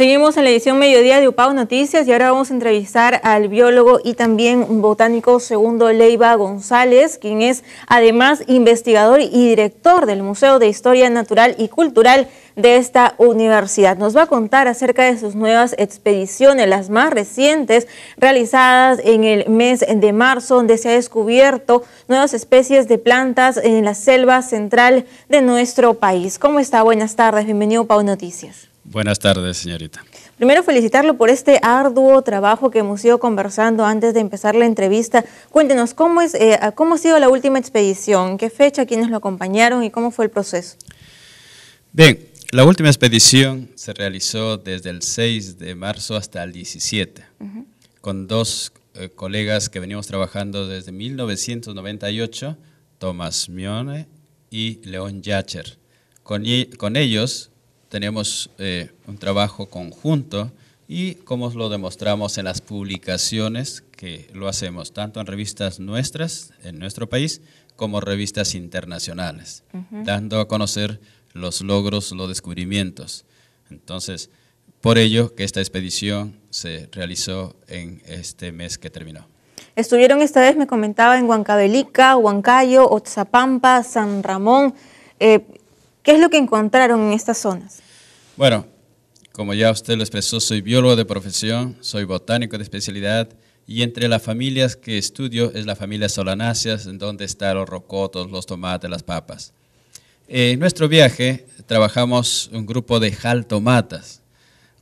Seguimos en la edición mediodía de UPAU Noticias y ahora vamos a entrevistar al biólogo y también botánico segundo Leiva González, quien es además investigador y director del Museo de Historia Natural y Cultural de esta universidad. Nos va a contar acerca de sus nuevas expediciones, las más recientes realizadas en el mes de marzo, donde se ha descubierto nuevas especies de plantas en la selva central de nuestro país. ¿Cómo está? Buenas tardes, bienvenido a UPAU Noticias. Buenas tardes, señorita. Primero felicitarlo por este arduo trabajo que hemos ido conversando antes de empezar la entrevista. Cuéntenos, ¿cómo, es, eh, ¿cómo ha sido la última expedición? ¿Qué fecha? ¿Quiénes lo acompañaron? ¿Y cómo fue el proceso? Bien, la última expedición se realizó desde el 6 de marzo hasta el 17, con dos eh, colegas que venimos trabajando desde 1998, Tomás Mione y León Yacher. con ellos tenemos eh, un trabajo conjunto y como lo demostramos en las publicaciones que lo hacemos, tanto en revistas nuestras, en nuestro país, como revistas internacionales, dando a conocer los logros, los descubrimientos. Entonces, por ello que esta expedición se realizó en este mes que terminó. Estuvieron esta vez, me comentaba, en Huancabelica, Huancayo, Otzapampa, San Ramón. Eh, ¿Qué es lo que encontraron en estas zonas? Bueno, como ya usted lo expresó, soy biólogo de profesión, soy botánico de especialidad y entre las familias que estudio es la familia solanáceas, en donde están los rocotos, los tomates, las papas. En nuestro viaje trabajamos un grupo de jaltomatas.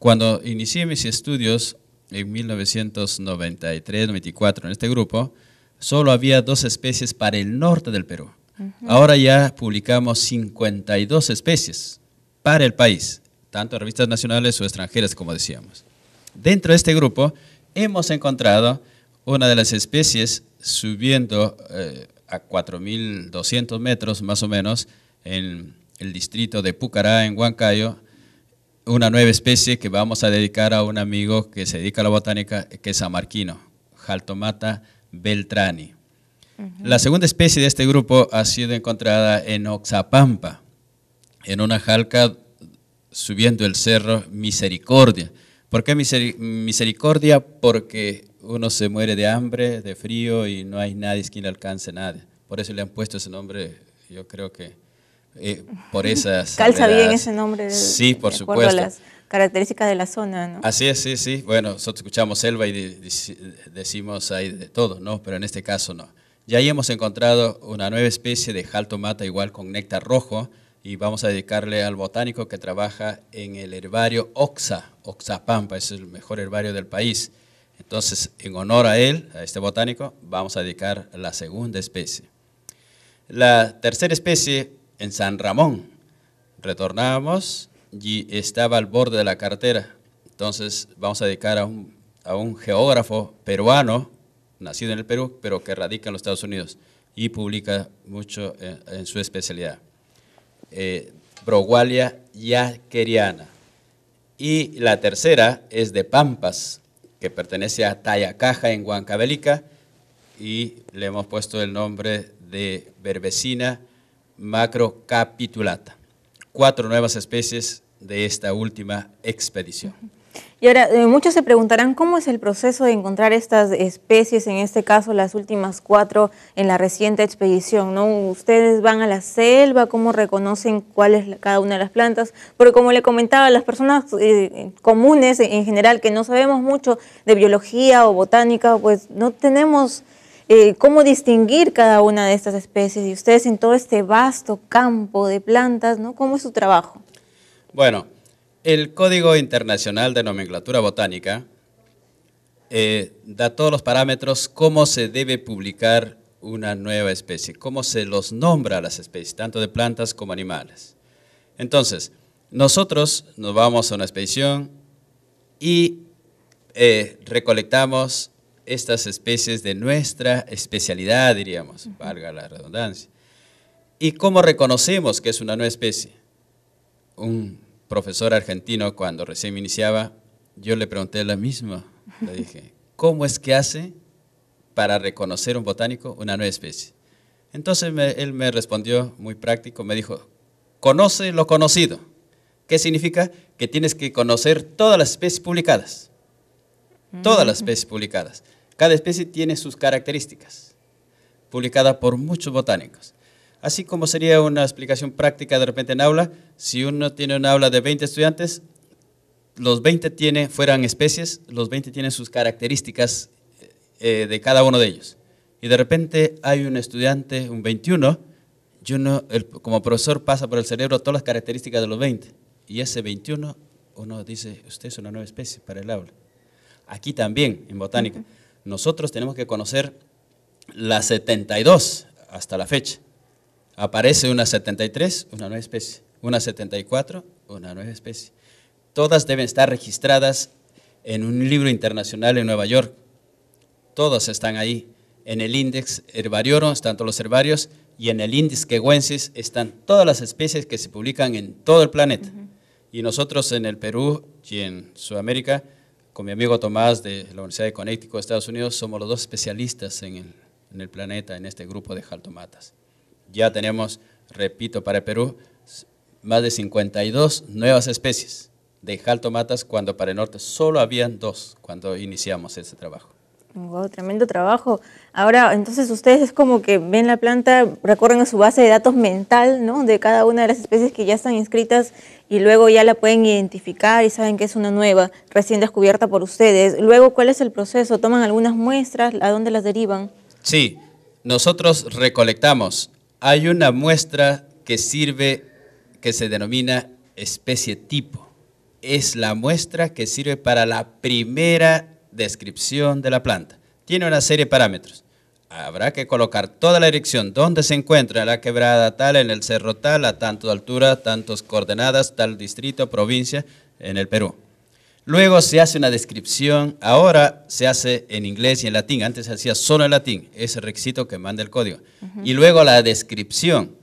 Cuando inicié mis estudios en 1993-94 en este grupo, solo había dos especies para el norte del Perú. Ahora ya publicamos 52 especies para el país, tanto revistas nacionales o extranjeras, como decíamos. Dentro de este grupo hemos encontrado una de las especies subiendo eh, a 4.200 metros más o menos en el distrito de Pucará, en Huancayo, una nueva especie que vamos a dedicar a un amigo que se dedica a la botánica, que es amarquino, Jaltomata beltrani. La segunda especie de este grupo ha sido encontrada en Oxapampa, en una jalca subiendo el cerro Misericordia. ¿Por qué misericordia? Porque uno se muere de hambre, de frío y no hay nadie quien le alcance nadie, Por eso le han puesto ese nombre, yo creo que eh, por esas... Calza bien ese nombre. sí, por supuesto. las características de la zona, ¿no? Así es, sí, sí. Bueno, nosotros escuchamos selva y decimos ahí de todo, ¿no? Pero en este caso no. Ya ahí hemos encontrado una nueva especie de jaltomata igual con néctar rojo y vamos a dedicarle al botánico que trabaja en el herbario Oxa, Oxapampa, es el mejor herbario del país. Entonces, en honor a él, a este botánico, vamos a dedicar la segunda especie. La tercera especie en San Ramón. Retornamos y estaba al borde de la cartera. Entonces, vamos a dedicar a un geógrafo peruano, nacido en el Perú, pero que radica en los Estados Unidos y publica mucho eh, en, su especialidad. Eh, Brogualia yaqueriana. Y la tercera es de Pampas, que pertenece a Tayacaja en Huancavelica y le hemos puesto el nombre de Berbecina macrocapitulata. Cuatro nuevas especies de esta última expedición. Y ahora, eh, muchos se preguntarán cómo es el proceso de encontrar estas especies, en este caso las últimas cuatro en la reciente expedición, ¿no? Ustedes van a la selva, cómo reconocen cuál es cada una de las plantas, porque como le comentaba, las personas eh, comunes en general que no sabemos mucho de biología o botánica, pues no tenemos eh, cómo distinguir cada una de estas especies y ustedes en todo este vasto campo de plantas, ¿no? ¿Cómo es su trabajo? Bueno, el Código Internacional de Nomenclatura Botánica eh, da todos los parámetros cómo se debe publicar una nueva especie, cómo se los nombra a las especies, tanto de plantas como animales. Entonces, nosotros nos vamos a una expedición y eh, recolectamos estas especies de nuestra especialidad, diríamos, valga la redundancia. ¿Y cómo reconocemos que es una nueva especie? Un profesor argentino cuando recién me iniciaba, yo le pregunté la misma, Le dije, ¿cómo es que hace para reconocer un botánico una nueva especie? Entonces él me respondió muy práctico, me dijo, conoce lo conocido. ¿Qué significa? Que tienes que conocer todas las especies publicadas. Todas las mm. especies publicadas. Cada especie tiene sus características, publicada por muchos botánicos. Así como sería una explicación práctica de repente en aula, si uno tiene una aula de 20 estudiantes, los 20 tiene, fueran especies, los 20 tienen sus características eh, eh, de cada uno de ellos. Y de repente hay un estudiante, un 21, yo no, como profesor pasa por el cerebro todas las características de los 20. Y ese 21, uno dice, usted es una nueva especie para el aula. Aquí también, en botánica, nosotros tenemos que conocer las 72 hasta la fecha. Aparece una 73, una nueva especie, una 74, una nueva especie. Todas deben estar registradas en un libro internacional en Nueva York. Todas están ahí. En el índice herbariorum están todos los herbarios y en el índice quehuensis están todas las especies que se publican en todo el planeta. Y nosotros en el Perú y en Sudamérica, con mi amigo Tomás de la Universidad de Connecticut, Estados Unidos, somos los dos especialistas en el, en el planeta, en este grupo de jaltomatas ya tenemos, repito, para Perú, más de 52 nuevas especies de jaltomatas, cuando para el norte solo habían dos cuando iniciamos ese trabajo. Wow, tremendo trabajo. Ahora, entonces ustedes es como que ven la planta, recorren a su base de datos mental, ¿no? De cada una de las especies que ya están inscritas y luego ya la pueden identificar y saben que es una nueva, recién descubierta por ustedes. Luego, ¿cuál es el proceso? ¿Toman algunas muestras? ¿A dónde las derivan? Sí, nosotros recolectamos hay una muestra que sirve, que se denomina especie tipo. Es la muestra que sirve para la primera descripción de la planta. Tiene una serie de parámetros. Habrá que colocar toda la dirección, dónde se encuentra la quebrada tal, en el cerro tal, a tanto altura, tantas coordenadas, tal distrito, provincia, en el Perú. Luego se hace una descripción, ahora se hace en inglés y en latín, antes se hacía solo en latín, ese requisito que manda el código. Y luego la descripción.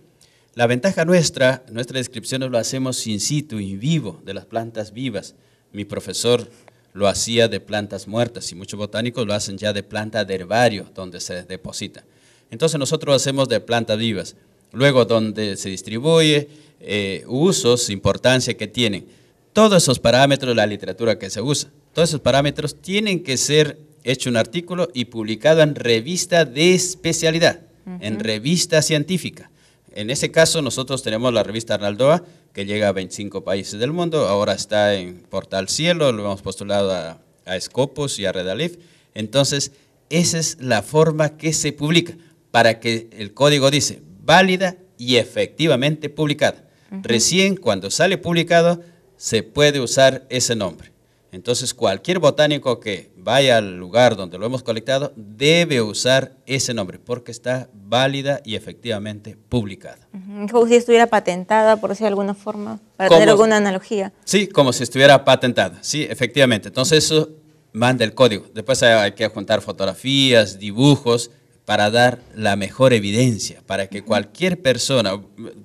La ventaja nuestra, nuestra descripción lo hacemos in situ, in vivo, de las plantas vivas. Mi profesor lo hacía de plantas muertas y muchos botánicos lo hacen ya de planta de herbario, donde se deposita. Entonces nosotros hacemos de plantas vivas. Luego donde se distribuye, eh, usos, importancia que tienen todos esos parámetros, la literatura que se usa, todos esos parámetros tienen que ser hecho un artículo y publicado en revista de especialidad, en revista científica. En ese caso nosotros tenemos la revista Arnaldoa, que llega a 25 países del mundo, ahora está en Portal Cielo, lo hemos postulado a, Scopus y a Redalif. Entonces, esa es la forma que se publica, para que el código dice válida y efectivamente publicada. Recién cuando sale publicado, se puede usar ese nombre. Entonces, cualquier botánico que vaya al lugar donde lo hemos colectado debe usar ese nombre porque está válida y efectivamente publicada. Como si estuviera patentada, por decirlo alguna forma, para tener alguna analogía. Sí, como si estuviera patentada, sí, efectivamente. Entonces, eso manda el código. Después hay que juntar fotografías, dibujos, para dar la mejor evidencia, para que cualquier persona,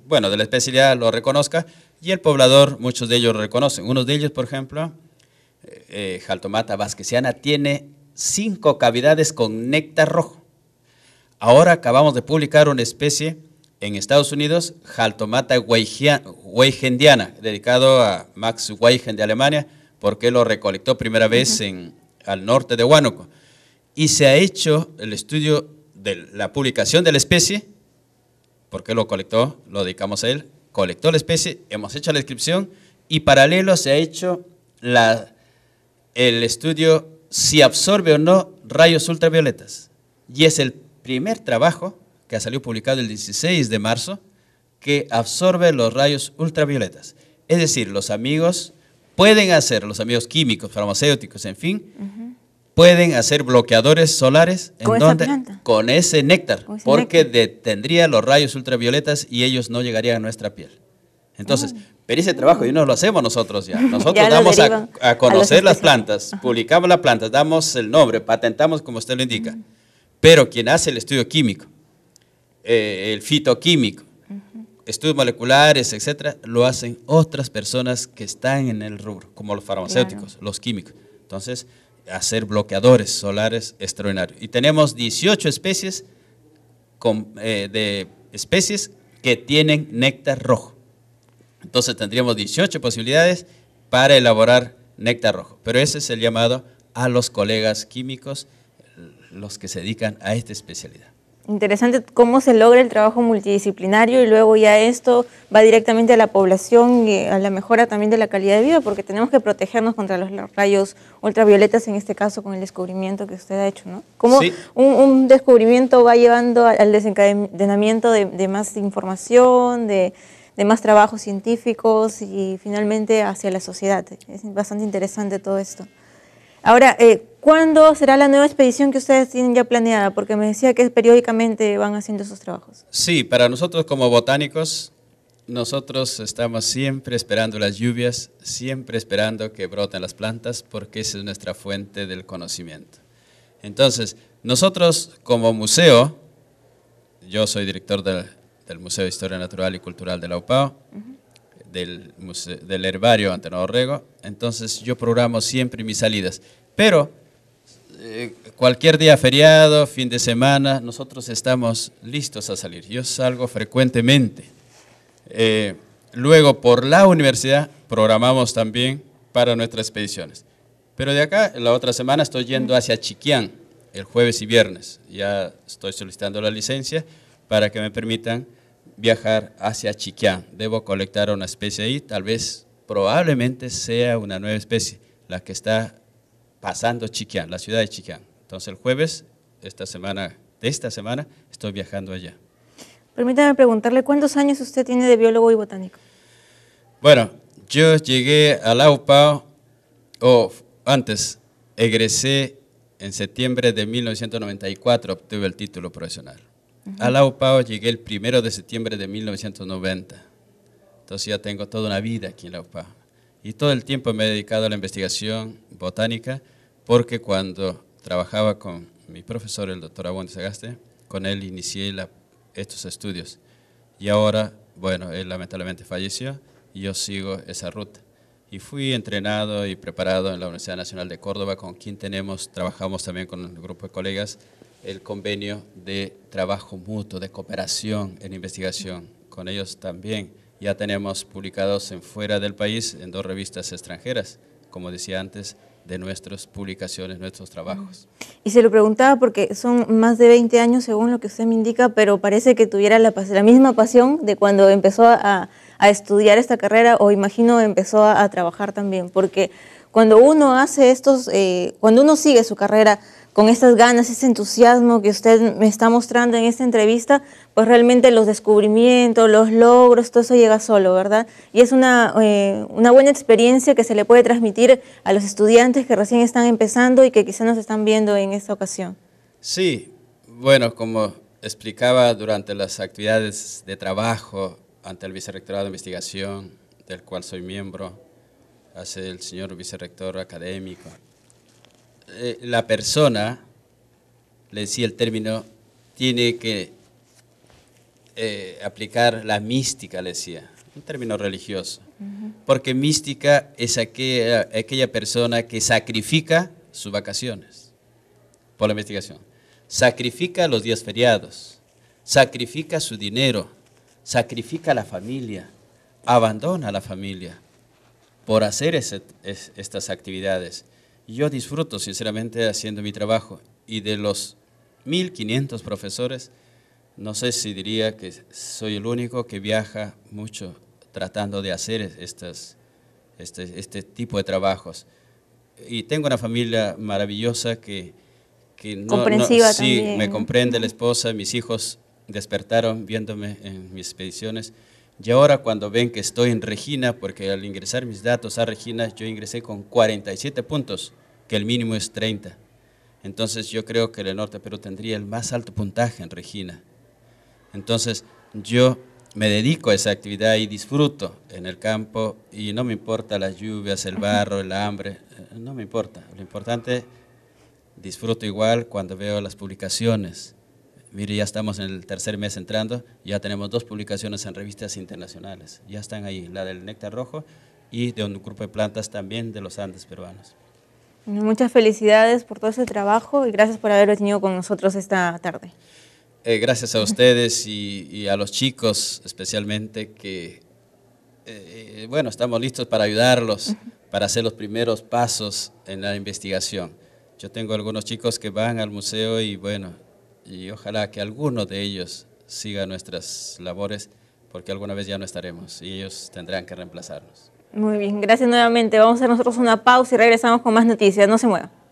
bueno, de la especialidad lo reconozca, y el poblador, muchos de ellos lo reconocen. Uno de ellos, por ejemplo, eh, eh Jaltomata Vasqueciana, tiene cinco cavidades con néctar rojo. Ahora acabamos de publicar una especie en Estados Unidos, Jaltomata Weigendiana, dedicado a Max Weigen de Alemania, porque lo recolectó primera vez en, al norte de Huánuco. Y se ha hecho el estudio de la publicación de la especie, porque lo colectó, lo dedicamos a él, colectó la especie, hemos hecho la descripción y paralelo se ha hecho el estudio si absorbe o no rayos ultravioletas. Y es el primer trabajo que ha salido publicado el 16 de marzo que absorbe los rayos ultravioletas. Es decir, los amigos pueden hacer, los amigos químicos, farmacéuticos, en fin, pueden hacer bloqueadores solares con con ese néctar, porque detendría los rayos ultravioletas y ellos no llegarían a nuestra piel. Entonces, ah. pero ese trabajo y no lo hacemos nosotros ya. Nosotros damos a, conocer las plantas, publicamos las plantas, damos el nombre, patentamos como usted lo indica. Pero quien hace el estudio químico, eh, el fitoquímico, estudios moleculares, etcétera, lo hacen otras personas que están en el rubro, como los farmacéuticos, los químicos. Entonces, hacer bloqueadores solares extraordinarios. Y tenemos 18 especies eh, de especies que tienen néctar rojo. Entonces tendríamos 18 posibilidades para elaborar néctar rojo. Pero ese es el llamado a los colegas químicos, los que se dedican a esta especialidad interesante cómo se logra el trabajo multidisciplinario y luego ya esto va directamente a la población y a la mejora también de la calidad de vida, porque tenemos que protegernos contra los rayos ultravioletas, en este caso con el descubrimiento que usted ha hecho, ¿no? Cómo un, un, descubrimiento va llevando al desencadenamiento de, más información, de, más trabajos científicos y finalmente hacia la sociedad. Es bastante interesante todo esto. Ahora, eh, ¿Cuándo será la nueva expedición que ustedes tienen ya planeada? Porque me decía que periódicamente van haciendo esos trabajos. Sí, para nosotros como botánicos, nosotros estamos siempre esperando las lluvias, siempre esperando que broten las plantas, porque esa es nuestra fuente del conocimiento. Entonces, nosotros como museo, yo soy director del, Museo de Historia Natural y Cultural de la UPAO, del, del herbario Antenor Orrego, entonces yo programo siempre mis salidas, pero eh, cualquier día feriado, fin de semana, nosotros estamos listos a salir. Yo salgo frecuentemente. Eh, luego, por la universidad, programamos también para nuestras expediciones. Pero de acá, la otra semana, estoy yendo hacia Chiquián, el jueves y viernes. Ya estoy solicitando la licencia para que me permitan viajar hacia Chiquián. Debo colectar una especie ahí, tal vez, probablemente sea una nueva especie, la que está pasando Chiquián, la ciudad de Chiquián. Entonces el jueves esta semana, de esta semana estoy viajando allá. Permítame preguntarle, ¿cuántos años usted tiene de biólogo y botánico? Bueno, yo llegué a la UPA, o antes, egresé en septiembre de 1994, obtuve el título profesional. A la UPAO llegué el primero de septiembre de 1990. Entonces ya tengo toda una vida aquí en la UPAO. Y todo el tiempo me he dedicado a la investigación botánica porque cuando trabajaba con mi profesor, el doctor de Segaste, con él inicié estos estudios. Y ahora, bueno, él lamentablemente falleció y yo sigo esa ruta. Y fui entrenado y preparado en la Universidad Nacional de Córdoba, con quien tenemos, trabajamos también con un grupo de colegas, el convenio de trabajo mutuo, de cooperación en investigación. Con ellos también ya tenemos publicados en fuera del país, en dos revistas extranjeras, como decía antes, de nuestras publicaciones, nuestros trabajos. Y se lo preguntaba porque son más de 20 años, según lo que usted me indica, pero parece que tuviera la, la misma pasión de cuando empezó a, estudiar esta carrera o imagino empezó a, trabajar también, porque cuando uno hace estos, eh, cuando uno sigue su carrera, con estas ganas, ese entusiasmo que usted me está mostrando en esta entrevista, pues realmente los descubrimientos, los logros, todo eso llega solo, ¿verdad? Y es una, eh, buena experiencia que se le puede transmitir a los estudiantes que recién están empezando y que quizás nos están viendo en esta ocasión. Sí, bueno, como explicaba durante las actividades de trabajo ante el Vicerrectorado de Investigación, del cual soy miembro, hace el señor Vicerrector Académico, eh, la persona, le decía el término, tiene que eh, aplicar la mística, le decía, un término religioso. Porque mística es aquella, persona que sacrifica sus vacaciones por la investigación. Sacrifica los días feriados, sacrifica su dinero, sacrifica la familia, abandona la familia por hacer estas actividades. Yo disfruto sinceramente haciendo mi trabajo y de los 1.500 profesores, no sé si diría que soy el único que viaja mucho tratando de hacer estas, este, este tipo de trabajos. Y tengo una familia maravillosa que... que no, sí, me comprende la esposa, mis hijos despertaron viéndome en mis expediciones y ahora cuando ven que estoy en Regina, porque al ingresar mis datos a Regina, yo ingresé con 47 puntos, que el mínimo es 30. Entonces yo creo que el norte Perú tendría el más alto puntaje en Regina. Entonces yo me dedico a esa actividad y disfruto en el campo y no me importa las lluvias, el barro, el hambre, eh, no me importa. Lo importante, disfruto igual cuando veo las publicaciones Mire, ya estamos en el tercer mes entrando, ya tenemos dos publicaciones en revistas internacionales, ya están ahí, la del néctar rojo y de un grupo de plantas también de los Andes peruanos. Muchas felicidades por todo ese trabajo y gracias por haber venido con nosotros esta tarde. Eh, gracias a ustedes y, a los chicos especialmente que, eh, eh, bueno, estamos listos para ayudarlos, para hacer los primeros pasos en la investigación. Yo tengo algunos chicos que van al museo y bueno, y ojalá que alguno de ellos siga nuestras labores porque alguna vez ya no estaremos y ellos tendrán que reemplazarnos. Muy bien, gracias nuevamente. Vamos a nosotros una pausa y regresamos con más noticias. No se muevan.